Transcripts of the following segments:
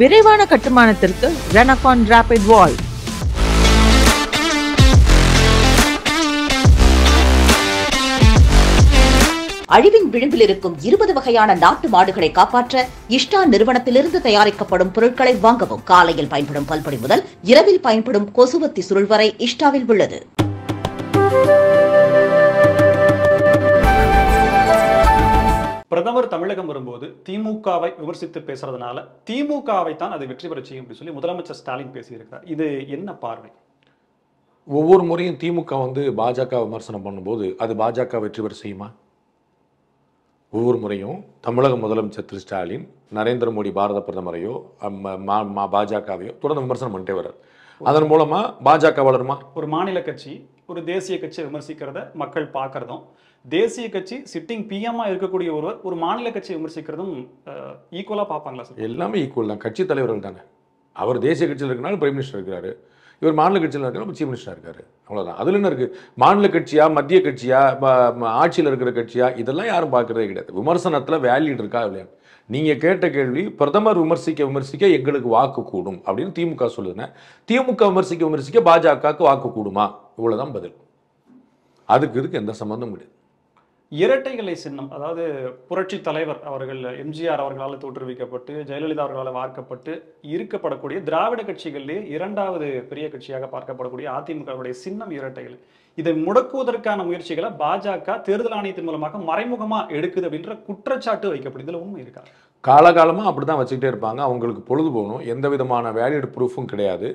விரைவான கட்டுமானத்திற்கு ரெனகான் ராபிட் வால் அழிவின் விளிம்பில் இருக்கும் இருபது வகையான நாட்டு மாடுகளை காப்பாற்ற இஷ்டா நிறுவனத்திலிருந்து தயாரிக்கப்படும் பொருட்களை வாங்கவும் காலையில் பயன்படும் பல்படி முதல் இரவில் பயன்படும் கொசுவத்தி சுருள் வரை இஷ்டாவில் உள்ளது பிரதமர் தமிழகம் வரும்போது திமுகவை விமர்சித்து பேசுறதுனால திமுகவை தான் அது வெற்றி பெற செய்யும் அப்படின்னு சொல்லி முதலமைச்சர் ஸ்டாலின் பேசியிருக்கிறார் இது என்ன பார்வை ஒவ்வொரு முறையும் திமுக வந்து பாஜக விமர்சனம் பண்ணும்போது அது பாஜக வெற்றி பெற செய்யுமா ஒவ்வொரு முறையும் தமிழக முதலமைச்சர் திரு ஸ்டாலின் நரேந்திர மோடி பாரத பிரதமரையோ பாஜகவையோ தொடர்ந்து விமர்சனம் பண்ணிட்டே வர்றார் அதன் மூலமா பாஜக வளருமா ஒரு மாநில கட்சி ஒரு தேசிய கட்சியை விமர்சிக்கிறத மக்கள் பார்க்கறதும் தேசிய கட்சி சிட்டிங் பிஎம்மா இருக்கக்கூடிய ஒருவர் ஒரு மாநில கட்சியை விமர்சிக்கிறதும் ஈக்குவலாக பார்ப்பாங்களா சார் எல்லாமே ஈக்குவல் தான் கட்சி தலைவர்கள் தானே அவர் தேசிய கட்சியில் இருக்கனாலும் பிரைம் மினிஸ்டர் இருக்கிறாரு இவர் மாநில கட்சியில் இருக்கிறாரு சீஃப் மினிஸ்டராக இருக்காரு அவ்வளோதான் அதில் என்ன இருக்குது மாநில கட்சியா மத்திய கட்சியா ஆட்சியில் இருக்கிற கட்சியா இதெல்லாம் யாரும் பார்க்குறதே கிடையாது விமர்சனத்தில் வேல்யூட் இருக்கா இல்லையா நீங்கள் கேட்ட கேள்வி பிரதமர் விமர்சிக்க விமர்சிக்க எங்களுக்கு வாக்கு கூடும் அப்படின்னு திமுக சொல்லுதுன்னா திமுக விமர்சிக்க விமர்சிக்க பாஜகவுக்கு வாக்கு கூடுமா இவ்வளோதான் பதில் அதுக்கு இதுக்கு எந்த சம்மந்தமும் கிடையாது இரட்டைகளை சின்னம் அதாவது புரட்சி தலைவர் அவர்கள் எம்ஜிஆர் அவர்களால் தோற்றுவிக்கப்பட்டு ஜெயலலிதா அவர்களால் வார்க்கப்பட்டு இருக்கப்படக்கூடிய திராவிட கட்சிகளிலே இரண்டாவது பெரிய கட்சியாக பார்க்கப்படக்கூடிய அதிமுகவுடைய சின்னம் இரட்டைகள் இதை முடக்குவதற்கான முயற்சிகளை பாஜக தேர்தல் ஆணையத்தின் மூலமாக மறைமுகமாக எடுக்குது அப்படின்ற குற்றச்சாட்டு வைக்கப்படுது இதில் உண்மை இருக்கா காலகாலமாக அப்படி தான் வச்சுக்கிட்டே இருப்பாங்க அவங்களுக்கு பொழுது போகணும் எந்த விதமான வேலிடு ப்ரூஃபும் கிடையாது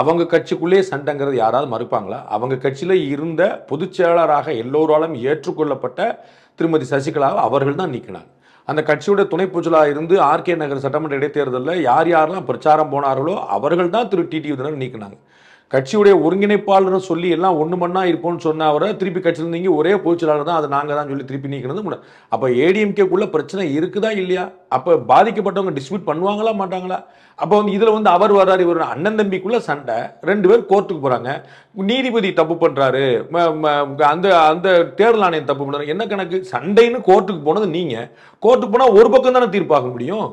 அவங்க கட்சிக்குள்ளேயே சண்டைங்கிறது யாராவது மறுப்பாங்களா அவங்க கட்சியில் இருந்த பொதுச் செயலாளராக எல்லோராலும் ஏற்றுக்கொள்ளப்பட்ட திருமதி சசிகலாவை அவர்கள் தான் நீக்கினார் அந்த கட்சியோட துணை பொச்சலாக இருந்து ஆர்கே நகர் சட்டமன்ற இடைத்தேர்தலில் யார் யாரெல்லாம் பிரச்சாரம் போனார்களோ அவர்கள் தான் திரு டிடி உதனர் நீக்கினாங்க கட்சியுடைய ஒருங்கிணைப்பாளர் சொல்லி எல்லாம் ஒன்று மண்ணா இருப்போம்னு சொன்ன அவரை திருப்பி கட்சியில் நீங்க ஒரே பொதுச்செயலாளர் தான் அதை நாங்கள் தான் சொல்லி திருப்பி நீக்கிறது அப்போ ஏடிஎம்கேக்குள்ள பிரச்சனை இருக்குதா இல்லையா அப்போ பாதிக்கப்பட்டவங்க டிஸ்பியூட் பண்ணுவாங்களா மாட்டாங்களா அப்போ வந்து இதில் வந்து அவர் வர்றாரு இவர் அண்ணன் தம்பிக்குள்ளே சண்டை ரெண்டு பேர் கோர்ட்டுக்கு போகிறாங்க நீதிபதி தப்பு பண்ணுறாரு அந்த அந்த தேர்தல் ஆணையம் தப்பு பண்ணுறாரு என்ன கணக்கு சண்டைன்னு கோர்ட்டுக்கு போனது நீங்கள் கோர்ட்டுக்கு போனால் ஒரு பக்கம் தானே தீர்ப்பாக முடியும்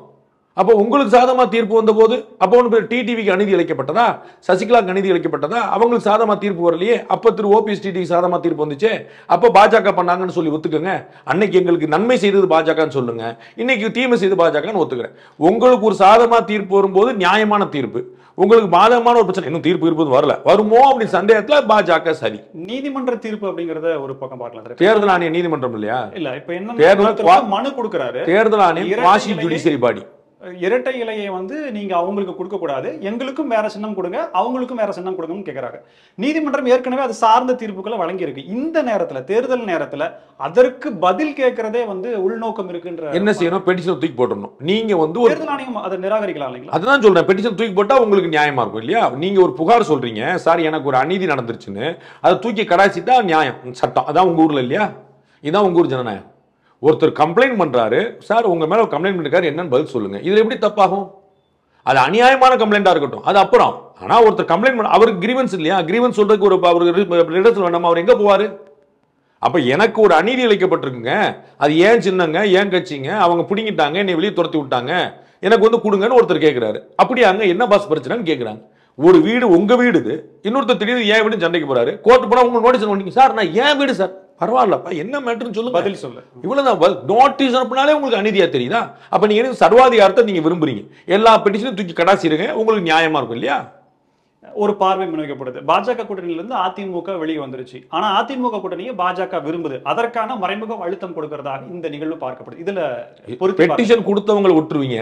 அப்போ உங்களுக்கு சாதமா தீர்ப்பு வந்தபோது அப்போ ஒன்று டிடிவிக்கு அநீதி அளிக்கப்பட்டதா சசிகலாக்கு அநீதி அளிக்கப்பட்டதா அவங்களுக்கு சாதமா தீர்ப்பு வரலையே அப்போ திரு ஓபிஎஸ் டிடிவிக்கு சாதமா தீர்ப்பு வந்துச்சு அப்போ பாஜக பண்ணாங்கன்னு சொல்லி ஒத்துக்கோங்க அன்னைக்கு எங்களுக்கு நன்மை செய்தது பாஜகன்னு சொல்லுங்க இன்னைக்கு தீமை செய்து பாஜகன்னு ஒத்துக்கிறேன் உங்களுக்கு ஒரு சாதமா தீர்ப்பு வரும்போது நியாயமான தீர்ப்பு உங்களுக்கு பாதகமான ஒரு பிரச்சனை இன்னும் தீர்ப்பு இருப்பது வரல வருமோ அப்படின்னு சந்தேகத்துல பாஜக சரி நீதிமன்ற தீர்ப்பு அப்படிங்கறத ஒரு பக்கம் பார்க்கலாம் தேர்தல் ஆணைய நீதிமன்றம் இல்லையா இல்ல இப்ப என்ன தேர்தல் மனு கொடுக்கிறாரு தேர்தல் ஆணையம் வாஷிங் ஜுடிஷியரி பாடி இரட்டை இலையை வந்து நீங்கள் அவங்களுக்கு கொடுக்கக்கூடாது எங்களுக்கும் வேற சின்னம் கொடுங்க அவங்களுக்கும் வேறு சின்னம் கொடுங்கன்னு கேட்குறாங்க நீதிமன்றம் ஏற்கனவே அது சார்ந்த தீர்ப்புகளை வழங்கியிருக்கு இந்த நேரத்தில் தேர்தல் நேரத்தில் அதற்கு பதில் கேட்கறதே வந்து உள்நோக்கம் இருக்குன்ற என்ன செய்யணும் பெட்டிஷன் தூக்கி போட்டணும் நீங்கள் வந்து ஒரு தேர்தல் ஆணையம் அதை நிராகரிக்கலாம் இல்லைங்களா அதுதான் சொல்கிறேன் பெட்டிஷன் தூக்கி போட்டால் உங்களுக்கு நியாயமாக இருக்கும் இல்லையா நீங்கள் ஒரு புகார் சொல்கிறீங்க சார் எனக்கு ஒரு அநீதி நடந்துருச்சுன்னு அதை தூக்கி கடாய்ச்சிட்டா நியாயம் சட்டம் அதான் உங்கள் ஊரில் இல்லையா இதுதான் உங்கள் ஊர் ஜனநாயகம் ஒருத்தர் கம்ப்ளைண்ட் பண்ணுறாரு சார் உங்கள் மேலே கம்ப்ளைண்ட் பண்ணிருக்காரு என்னன்னு பதில் சொல்லுங்கள் இது எப்படி தப்பாகும் அது அநியாயமான கம்ப்ளைண்ட்டாக இருக்கட்டும் அது அப்புறம் ஆனால் ஒருத்தர் கம்ப்ளைண்ட் பண்ண அவருக்கு கிரீவன்ஸ் இல்லையா கிரீவன்ஸ் சொல்கிறதுக்கு ஒரு அவர் இடத்துல வேண்டாமா அவர் எங்கே போவார் அப்போ எனக்கு ஒரு அநீதி இழைக்கப்பட்டிருக்குங்க அது ஏன் சின்னங்க ஏன் கட்சிங்க அவங்க பிடிங்கிட்டாங்க என்னை வெளியே துரத்தி விட்டாங்க எனக்கு வந்து கொடுங்கன்னு ஒருத்தர் கேட்குறாரு அப்படியாங்க என்ன பாஸ் பிரச்சனைன்னு கேட்குறாங்க ஒரு வீடு உங்கள் வீடு இது இன்னொருத்தர் திடீர்னு ஏன் வீடு சண்டைக்கு போகிறாரு கோர்ட்டு போனால் உங்களுக்கு நோட்டீஸ் பண்ணிங்க சார் நான் ஏன் வீடு சார் பரவாயில்லப்பா என்ன மேட்ருன்னு சொல்லு பதில் சொல்லு இவ்வளவுதான் நோட்டீஸ் அனுப்புனாலே உங்களுக்கு அநீதியா தெரியுதா அப்ப நீங்க என்ன சர்வாதிகாரத்தை நீங்க விரும்புறீங்க எல்லா பெட்டிஷனும் தூக்கி இருங்க உங்களுக்கு நியாயமா இருக்கும் இல்லையா ஒரு பார்வை முன்வைக்கப்படுது பாஜக கூட்டணியிலிருந்து அதிமுக வெளியே வந்துருச்சு ஆனா அதிமுக கூட்டணியை பாஜக விரும்புது அதற்கான மறைமுக அழுத்தம் கொடுக்கறதாக இந்த நிகழ்வு பார்க்கப்படுது இதுல பெட்டிஷன் கொடுத்தவங்களை விட்டுருவீங்க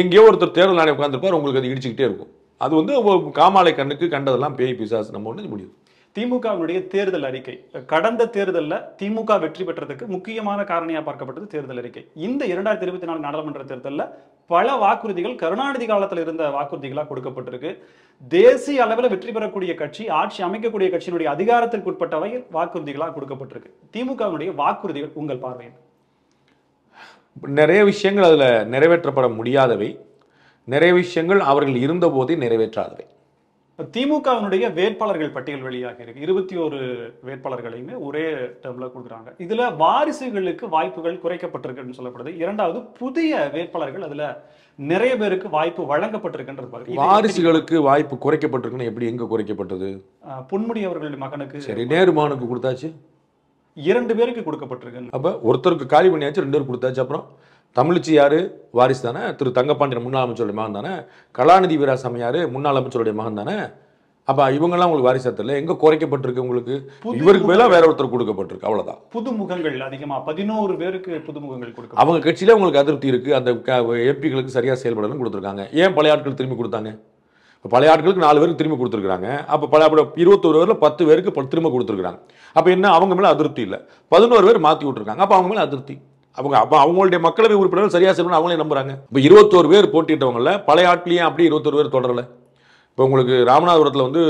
எங்கேயோ ஒருத்தர் தேர்தல் நாளை உட்காந்துருப்பார் உங்களுக்கு அது இடிச்சுக்கிட்டே இருக்கும் அது வந்து காமாலை கண்ணுக்கு கண்டதெல்லாம் பேய் பிசாசு நம்ம ஒன்று முடியும் திமுகவினுடைய தேர்தல் அறிக்கை கடந்த தேர்தலில் திமுக வெற்றி பெற்றதுக்கு முக்கியமான காரணியாக பார்க்கப்பட்டது தேர்தல் அறிக்கை இந்த இரண்டாயிரத்தி இருபத்தி நாலு நாடாளுமன்ற தேர்தலில் பல வாக்குறுதிகள் கருணாநிதி காலத்தில் இருந்த வாக்குறுதிகளாக கொடுக்கப்பட்டிருக்கு தேசிய அளவில் வெற்றி பெறக்கூடிய கட்சி ஆட்சி அமைக்கக்கூடிய கட்சியினுடைய அதிகாரத்திற்குட்பட்ட வகையில் வாக்குறுதிகளாக கொடுக்கப்பட்டிருக்கு திமுகவினுடைய வாக்குறுதிகள் உங்கள் பார்வையில் நிறைய விஷயங்கள் அதில் நிறைவேற்றப்பட முடியாதவை நிறைய விஷயங்கள் அவர்கள் இருந்தபோதே நிறைவேற்றாதவை திமுகவினுடைய வேட்பாளர்கள் பட்டியல் வெளியாக இருக்கு இருபத்தி ஒரு வேட்பாளர்களையுமே ஒரே டேர்ம்ல கொடுக்குறாங்க இதுல வாரிசுகளுக்கு வாய்ப்புகள் குறைக்கப்பட்டிருக்குன்னு சொல்லப்படுது இரண்டாவது புதிய வேட்பாளர்கள் அதுல நிறைய பேருக்கு வாய்ப்பு வழங்கப்பட்டிருக்குன்றது வாரிசுகளுக்கு வாய்ப்பு குறைக்கப்பட்டிருக்குன்னு எப்படி எங்க குறைக்கப்பட்டது பொன்முடி அவர்களுடைய மகனுக்கு சரி நேருமானுக்கு கொடுத்தாச்சு இரண்டு பேருக்கு கொடுக்கப்பட்டிருக்கு அப்போ ஒருத்தருக்கு காலி பண்ணியாச்சு ரெண்டு பேருக்கு கொடுத்தாச்சு அப்புறம் தமிழிச்சி யாரு வாரிசு தானே திரு தங்கப்பாண்டியன் முன்னாள் அமைச்சருடைய மகன் தானே கலாநிதி வீராசாமி முன்னாள் அமைச்சருடைய மகன் தானே அப்போ இவங்கெல்லாம் உங்களுக்கு வாரிசா தெரியல எங்க குறைக்கப்பட்டிருக்கு உங்களுக்கு இவருக்கு மேல வேற ஒருத்தர் கொடுக்கப்பட்டிருக்கு அவ்வளவுதான் புதுமுகங்கள் அதிகமா பதினோரு பேருக்கு புதுமுகங்கள் கொடுக்க அவங்க கட்சியில உங்களுக்கு அதிருப்தி இருக்கு அந்த எம்பிகளுக்கு சரியாக செயல்படணும்னு கொடுத்துருக்காங்க ஏன் பழைய ஆட்கள் திரும்பி கொடுத்தாங்க இப்போ பழைய ஆட்களுக்கு நாலு பேருக்கு திரும்பி கொடுத்துருக்காங்க அப்போ பல அப்படி இருபத்தொரு பேரில் பத்து பேருக்கு திரும்ப கொடுத்துருக்குறாங்க அப்போ என்ன அவங்க மேலே அதிருப்தி இல்லை பதினோரு பேர் மாற்றி விட்டுருக்காங்க அப்போ அவங்க மேலே அதிருப்தி அவங்க அப்போ அவங்களுடைய மக்களவை உறுப்பினர்கள் சரியாக செய்யணும் அவங்களே நம்புறாங்க இப்போ இருபத்தோரு பேர் போட்டிட்டவங்கள பழைய ஆட்களையும் அப்படி இருபத்தோரு பேர் தொடரல இப்போ உங்களுக்கு ராமநாதபுரத்தில் வந்து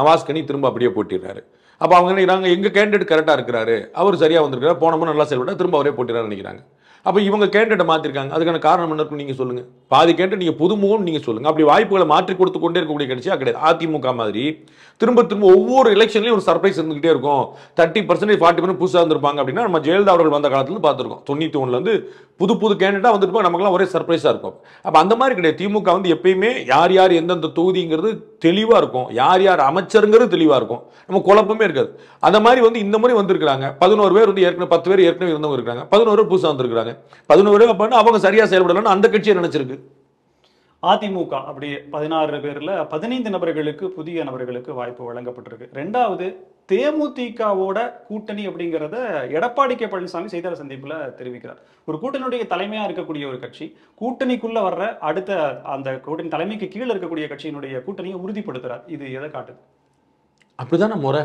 நவாஸ் கனி திரும்ப அப்படியே போட்டிடுறாரு அப்போ அவங்க நினைக்கிறாங்க எங்கள் கேண்டிடேட் கரெக்டாக இருக்கிறாரு அவர் சரியாக வந்திருக்கிறார் போனமும் நல்லா செயல்பட்டால் திரும்ப அவரே போட்டிடுறாரு நினைக்கிறாங்க அப்போ இவங்க கேண்டிடேட்டை மாற்றிருக்காங்க அதுக்கான காரணம் என்ன இருக்கும் நீங்கள் சொல்லுங்கள் பாதி கேட்டு நீங்கள் புதுமுகம் நீங்கள் சொல்லுங்கள் அப்படி வாய்ப்புகளை மாற்றி கொடுத்து கொண்டே இருக்கக்கூடிய கட்சியாக கிடையாது அதிமுக மாதிரி திரும்ப திரும்ப ஒவ்வொரு எலெக்ஷன்லையும் ஒரு சர்ப்ரைஸ் இருந்துகிட்டே இருக்கும் தேர்ட்டி பர்சன்டேஜ் ஃபார்ட்டி பர்சன்ட் புதுசாக இருந்திருப்பாங்க அப்படின்னா நம்ம ஜெயலலிதா அவர்கள் வந்த காலத்துலேருந்து பார்த்துருக்கோம் தொண்ணூற்றி ஒன்றுலேருந்து புது புது கேண்டிடேட்டாக வந்துருப்போம் நமக்குலாம் ஒரே சர்ப்ரைஸாக இருக்கும் அப்போ அந்த மாதிரி கிடையாது திமுக வந்து எப்பயுமே யார் யார் எந்தெந்த தொகுதிங்கிறது தெளிவாக இருக்கும் யார் யார் அமைச்சருங்கிறது தெளிவாக இருக்கும் நம்ம குழப்பமே இருக்காது அந்த மாதிரி வந்து இந்த மாதிரி வந்திருக்கிறாங்க பதினோரு பேர் வந்து ஏற்கனவே பத்து பேர் ஏற்கனவே இருந்தவங்க இருக்காங்க பதினோரு பேர் புதுசாக வந்திருக்காங்க பண்ணாரு பதினோரு பண்ண அவங்க சரியாக செயல்படலன்னு அந்த கட்சியை நினச்சிருக்கு அதிமுக அப்படி பதினாறு பேரில் பதினைந்து நபர்களுக்கு புதிய நபர்களுக்கு வாய்ப்பு வழங்கப்பட்டிருக்கு ரெண்டாவது தேமுதிகவோட கூட்டணி அப்படிங்கிறத எடப்பாடி கே பழனிசாமி செய்தியாளர் சந்திப்பில் தெரிவிக்கிறார் ஒரு கூட்டணியுடைய தலைமையாக இருக்கக்கூடிய ஒரு கட்சி கூட்டணிக்குள்ளே வர்ற அடுத்த அந்த கூட்டணி தலைமைக்கு கீழே இருக்கக்கூடிய கட்சியினுடைய கூட்டணியை உறுதிப்படுத்துகிறார் இது எதை காட்டுது அப்படிதான முறை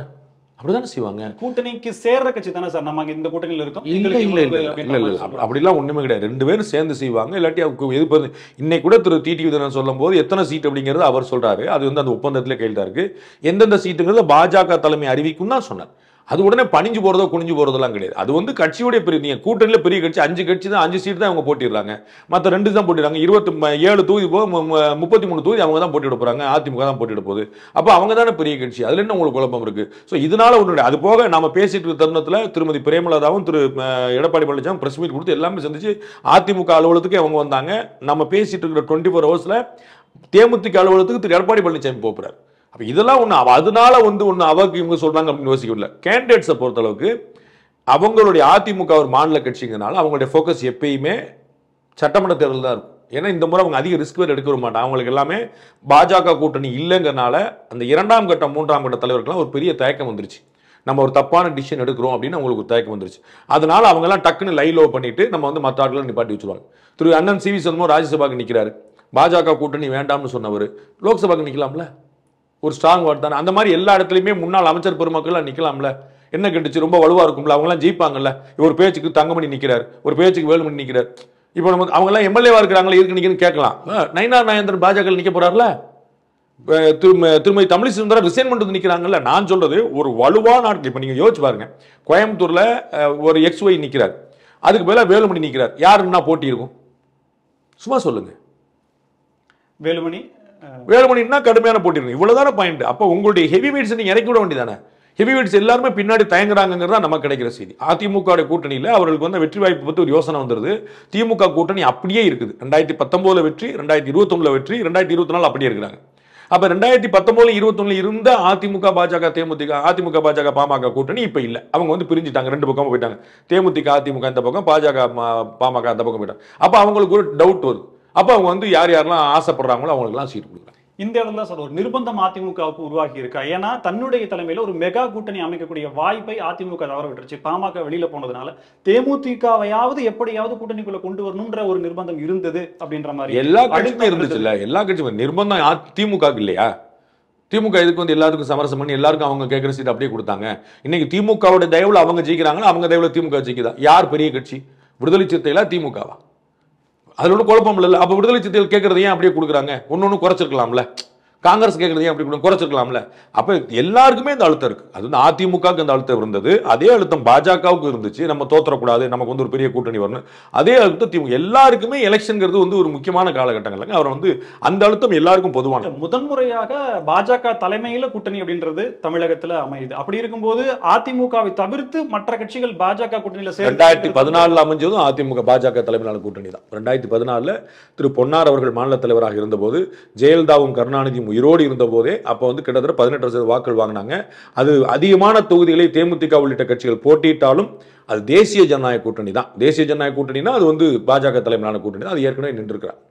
அப்படிதானே செய்வாங்க கூட்டணிக்கு சேர்ற கட்சி தானே சார் நம்ம இந்த கூட்டணியில் இருக்கோம் இல்லை இல்லை இல்லை இல்லை அப்படிலாம் ஒண்ணுமே கிடையாது ரெண்டு பேரும் சேர்ந்து செய்வாங்க இல்லாட்டி அவங்க எதிர்ப்பு இன்னைக்கு கூட திரு டிடி விதனன் சொல்லும் போது எத்தனை சீட் அப்படிங்கறது அவர் சொல்றாரு அது வந்து அந்த ஒப்பந்தத்துல கேள்வி இருக்கு எந்தெந்த சீட்டுங்கிறது பாஜக தலைமை அறிவிக்கும் தான் சொன்னார் அது உடனே பணிஞ்சு போகிறதோ குனிஞ்சு போகிறதெல்லாம் கிடையாது அது வந்து கட்சியுடைய பெரிய நீங்கள் கூட்டணியில் பெரிய கட்சி அஞ்சு கட்சி தான் அஞ்சு சீட் தான் அவங்க போட்டிடுறாங்க மற்ற ரெண்டு தான் போட்டிடுறாங்க இருபத்தி ஏழு தொகுதி போக முப்பத்தி மூணு தொகுதி அவங்க தான் போட்டி போகிறாங்க அதிமுக தான் போட்டி போகுது அப்போ அவங்க தானே பெரிய கட்சி அதில் என்ன உங்களுக்கு குழப்பம் இருக்குது ஸோ இதனால் ஒன்று அது போக நம்ம பேசிட்டு இருக்க தருணத்தில் திருமதி பிரேமலதாவும் திரு எடப்பாடி பழனிசாமி ப்ரெஸ் மீட் கொடுத்து எல்லாமே சந்திச்சு அதிமுக அலுவலகத்துக்கு அவங்க வந்தாங்க நம்ம பேசிட்டு இருக்கிற டுவெண்ட்டி ஃபோர் ஹவர்ஸில் தேமுதிக அலுவலகத்துக்கு திரு எடப்பாடி பழனிசாமி போகிறார் அப்போ இதெல்லாம் ஒன்று அதனால வந்து ஒன்று அவருக்கு இவங்க சொல்கிறாங்க அப்படின்னு யோசிக்கல கேண்டிடேட்ஸை பொறுத்தளவுக்கு அவங்களுடைய அதிமுக ஒரு மாநில கட்சிங்கிறனால அவங்களுடைய ஃபோக்கஸ் எப்பயுமே சட்டமன்ற தேர்தல் தான் இருக்கும் ஏன்னா இந்த முறை அவங்க அதிக ரிஸ்க் வேறு எடுக்க விட மாட்டாங்க அவங்களுக்கு எல்லாமே பாஜக கூட்டணி இல்லைங்கிறனால அந்த இரண்டாம் கட்ட மூன்றாம் கட்ட தலைவர்கள்லாம் ஒரு பெரிய தயக்கம் வந்துருச்சு நம்ம ஒரு தப்பான டிசிஷன் எடுக்கிறோம் அப்படின்னு அவங்களுக்கு தயக்கம் வந்துருச்சு அதனால அவங்கெல்லாம் டக்குன்னு லை பண்ணிட்டு நம்ம வந்து மற்ற ஆட்களை நிப்பாட்டி வச்சுருவாங்க திரு அண்ணன் சி வி சண்முகம் ராஜ்யசபாக்கு நிற்கிறாரு பாஜக கூட்டணி வேண்டாம்னு சொன்னவர் லோக்சபாக்கு நிற்கலாம்ல ஒரு ஸ்ட்ராங் வேர்ட் தானே அந்த மாதிரி எல்லா இடத்துலையுமே முன்னாள் அமைச்சர் பெருமக்கள்லாம் நிற்கலாம்ல என்ன கெட்டுச்சு ரொம்ப வலுவாக இருக்கும்ல அவங்களாம் ஜெயிப்பாங்கல்ல ஒரு பேச்சுக்கு தங்கமணி நிற்கிறார் ஒரு பேச்சுக்கு வேலுமணி நிற்கிறார் இப்போ நம்ம அவங்கெல்லாம் எம்எல்ஏவாக இருக்கிறாங்களே இருக்கு நிற்கன்னு கேட்கலாம் நயினார் நாயந்திரன் பாஜக நிற்க போகிறார்ல திருமதி தமிழ் சுந்தரம் ரிசைன் பண்ணுறது நிற்கிறாங்கல்ல நான் சொல்கிறது ஒரு வலுவாக நாட்கள் இப்போ நீங்கள் யோசிச்சு பாருங்கள் கோயம்புத்தூரில் ஒரு எக்ஸ் ஒய் நிற்கிறார் அதுக்கு மேலே வேலுமணி நிற்கிறார் யாருன்னா போட்டி இருக்கும் சும்மா சொல்லுங்கள் வேலுமணி வேலுமணின்னா கடுமையான போட்டி இருக்கும் இவ்வளவுதான பாயிண்ட் அப்ப உங்களுடைய ஹெவி வெயிட்ஸ் நீங்க இறக்கி விட வேண்டியதானே ஹெவி வெயிட்ஸ் எல்லாருமே பின்னாடி தயங்குறாங்கிறது தான் நமக்கு கிடைக்கிற செய்தி அதிமுக கூட்டணியில் அவர்களுக்கு வந்து வெற்றி வாய்ப்பு பத்தி ஒரு யோசனை வந்துருது திமுக கூட்டணி அப்படியே இருக்குது ரெண்டாயிரத்தி பத்தொன்பதுல வெற்றி ரெண்டாயிரத்தி இருபத்தொன்னில் வெற்றி ரெண்டாயிரத்தி இருபத்தி நாலு அப்படியே இருக்கிறாங்க அப்ப ரெண்டாயிரத்தி பத்தொன்பதுல இருபத்தொன்னு இருந்த அதிமுக பாஜக தேமுதிக அதிமுக பாஜக பாமக கூட்டணி இப்ப இல்ல அவங்க வந்து பிரிஞ்சுட்டாங்க ரெண்டு பக்கமும் போயிட்டாங்க தேமுதிக அதிமுக இந்த பக்கம் பாஜக பாமக அந்த பக்கம் போயிட்டாங்க அப்போ அவங்களுக்கு ஒரு டவுட் வருது அப்போ அவங்க வந்து யார் யாரெல்லாம் ஆசைப்படுறாங்களோ அவங்களுக்குலாம் சீட் கொடுக்குறாங்க இந்த இடம் தான் சார் ஒரு நிர்பந்தம் அதிமுகவுக்கு உருவாகி இருக்கா ஏன்னா தன்னுடைய தலைமையில் ஒரு மெகா கூட்டணி அமைக்கக்கூடிய வாய்ப்பை அதிமுக தவற விட்டுருச்சு பாமக வெளியில் போனதுனால தேமுதிகவையாவது எப்படியாவது கூட்டணிக்குள்ள கொண்டு வரணுன்ற ஒரு நிர்பந்தம் இருந்தது அப்படின்ற மாதிரி எல்லா கட்சியுமே இருந்துச்சு இல்லை எல்லா கட்சியும் நிர்பந்தம் அதிமுக இல்லையா திமுக இதுக்கு வந்து எல்லாத்துக்கும் சமரசம் பண்ணி எல்லாருக்கும் அவங்க கேட்குற சீட்டு அப்படியே கொடுத்தாங்க இன்னைக்கு திமுகவோட தயவுல அவங்க ஜெயிக்கிறாங்களோ அவங்க தயவுல திமுக ஜெயிக்குதா யார் பெரிய கட்சி விடுதலை சிறுத்தைகளா திமுகவா அதில் ஒன்றும் குழப்பம் இல்லை அப்போ விடுதலை சித்தைகள் கேட்குறது ஏன் அப்படியே கொடுக்குறாங்க ஒன்று ஒன்று குறைச்சிருக்கலாம்ல காங்கிரஸ் கேட்குறது ஏன் அப்படி கொடுங்க குறைச்சிருக்கலாம்ல அப்போ எல்லாருக்குமே இந்த அழுத்தம் இருக்குது அது வந்து அதிமுகவுக்கு இந்த அழுத்தம் இருந்தது அதே அழுத்தம் பாஜகவுக்கு இருந்துச்சு நம்ம தோற்றக்கூடாது நமக்கு வந்து ஒரு பெரிய கூட்டணி வரணும் அதே அழுத்தம் திமுக எல்லாருக்குமே எலெக்ஷன்கிறது வந்து ஒரு முக்கியமான காலகட்டங்கள் அவர் வந்து அந்த அழுத்தம் எல்லாருக்கும் பொதுவான முதன்முறையாக பாஜக தலைமையில் கூட்டணி அப்படின்றது தமிழகத்தில் அமையுது அப்படி இருக்கும்போது அதிமுகவை தவிர்த்து மற்ற கட்சிகள் பாஜக கூட்டணியில் சேர்ந்து ரெண்டாயிரத்தி பதினாலில் அமைஞ்சதும் அதிமுக பாஜக தலைமையிலான கூட்டணி தான் ரெண்டாயிரத்தி பதினாலில் திரு பொன்னார் அவர்கள் மாநில தலைவராக இருந்தபோது ஜெயலலிதாவும் கருணாநிதியும் உயிரோடு இருந்தபோதே அப்போ வந்து கிட்டத்தட்ட பதினெட்டு சதவீத வாக்குகள் வாங்கினாங்க அது அதிகமான தொகுதிகளை தேமுதிக உள்ளிட்ட கட்சிகள் போட்டியிட்டாலும் அது தேசிய ஜனநாயக கூட்டணி தான் தேசிய ஜனநாயக கூட்டணினா அது வந்து பாஜக தலைமையிலான கூட்டணி தான் அது ஏற்கனவே நின்றுருக்கிறார்